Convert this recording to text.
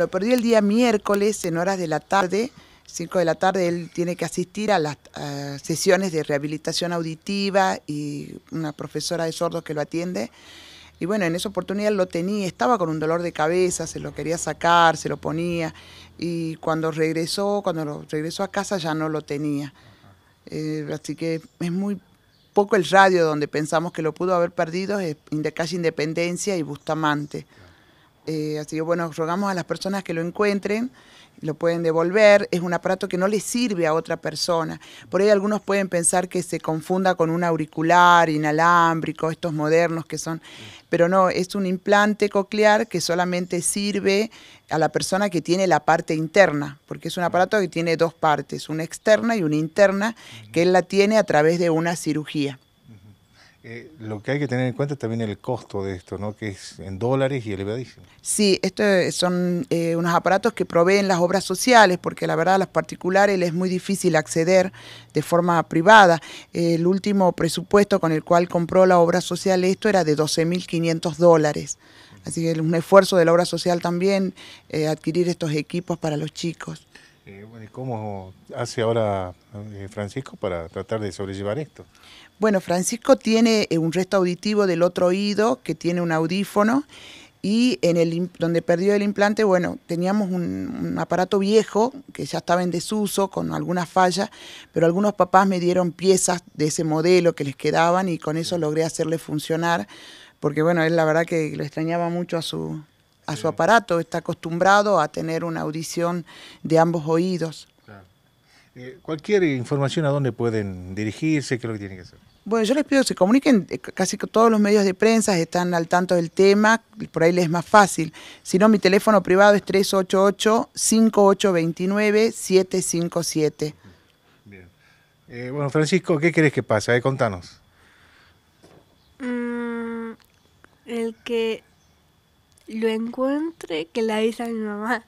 Lo perdió el día miércoles en horas de la tarde. 5 de la tarde él tiene que asistir a las sesiones de rehabilitación auditiva y una profesora de sordos que lo atiende. Y bueno, en esa oportunidad lo tenía, estaba con un dolor de cabeza, se lo quería sacar, se lo ponía. Y cuando regresó, cuando regresó a casa ya no lo tenía. Eh, así que es muy poco el radio donde pensamos que lo pudo haber perdido, es de calle Independencia y Bustamante. Eh, así que bueno, rogamos a las personas que lo encuentren, lo pueden devolver, es un aparato que no le sirve a otra persona. Por ahí algunos pueden pensar que se confunda con un auricular inalámbrico, estos modernos que son, pero no, es un implante coclear que solamente sirve a la persona que tiene la parte interna, porque es un aparato que tiene dos partes, una externa y una interna, que él la tiene a través de una cirugía. Eh, lo que hay que tener en cuenta es también el costo de esto, ¿no? que es en dólares y elevadísimo. Sí, estos son eh, unos aparatos que proveen las obras sociales, porque la verdad a las particulares les es muy difícil acceder de forma privada. el último presupuesto con el cual compró la obra social esto era de 12.500 dólares. Así que es un esfuerzo de la obra social también eh, adquirir estos equipos para los chicos. Eh, bueno, cómo hace ahora eh, Francisco para tratar de sobrellevar esto? Bueno, Francisco tiene eh, un resto auditivo del otro oído, que tiene un audífono, y en el donde perdió el implante, bueno, teníamos un, un, aparato viejo que ya estaba en desuso con algunas fallas, pero algunos papás me dieron piezas de ese modelo que les quedaban y con eso logré hacerle funcionar, porque bueno, él la verdad que lo extrañaba mucho a su a su aparato, está acostumbrado a tener una audición de ambos oídos. Eh, cualquier información a dónde pueden dirigirse, qué es lo que tienen que hacer. Bueno, yo les pido que se comuniquen, eh, casi todos los medios de prensa están al tanto del tema, por ahí les es más fácil. Si no, mi teléfono privado es 388-5829-757. Bien. Eh, bueno, Francisco, ¿qué crees que pasa? contanos. Mm, el que lo encuentre, que la hizo a mi mamá.